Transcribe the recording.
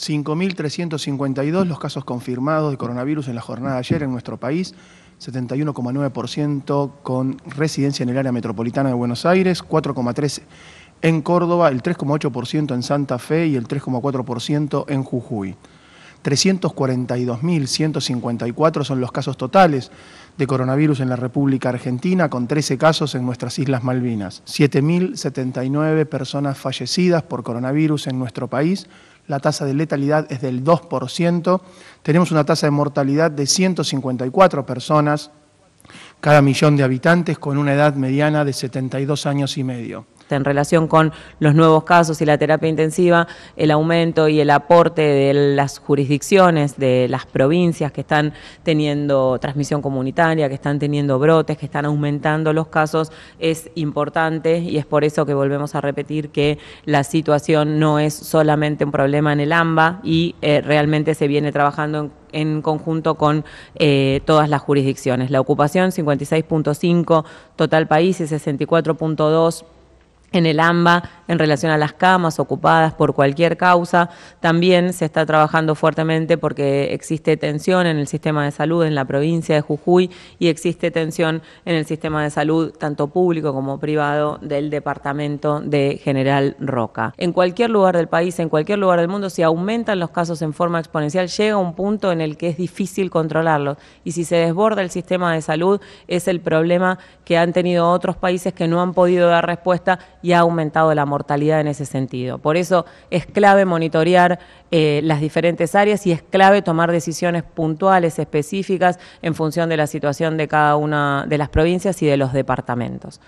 5.352 los casos confirmados de coronavirus en la jornada de ayer en nuestro país, 71,9% con residencia en el área metropolitana de Buenos Aires, 4,3% en Córdoba, el 3,8% en Santa Fe y el 3,4% en Jujuy. 342.154 son los casos totales de coronavirus en la República Argentina, con 13 casos en nuestras Islas Malvinas. 7.079 personas fallecidas por coronavirus en nuestro país, la tasa de letalidad es del 2%, tenemos una tasa de mortalidad de 154 personas cada millón de habitantes con una edad mediana de 72 años y medio en relación con los nuevos casos y la terapia intensiva, el aumento y el aporte de las jurisdicciones, de las provincias que están teniendo transmisión comunitaria, que están teniendo brotes, que están aumentando los casos, es importante y es por eso que volvemos a repetir que la situación no es solamente un problema en el AMBA y eh, realmente se viene trabajando en conjunto con eh, todas las jurisdicciones. La ocupación 56.5, total país y 64.2 en el AMBA en relación a las camas ocupadas por cualquier causa. También se está trabajando fuertemente porque existe tensión en el sistema de salud en la provincia de Jujuy y existe tensión en el sistema de salud tanto público como privado del departamento de General Roca. En cualquier lugar del país, en cualquier lugar del mundo, si aumentan los casos en forma exponencial, llega un punto en el que es difícil controlarlos. Y si se desborda el sistema de salud, es el problema que han tenido otros países que no han podido dar respuesta y ha aumentado la mortalidad en ese sentido. Por eso es clave monitorear eh, las diferentes áreas y es clave tomar decisiones puntuales, específicas, en función de la situación de cada una de las provincias y de los departamentos.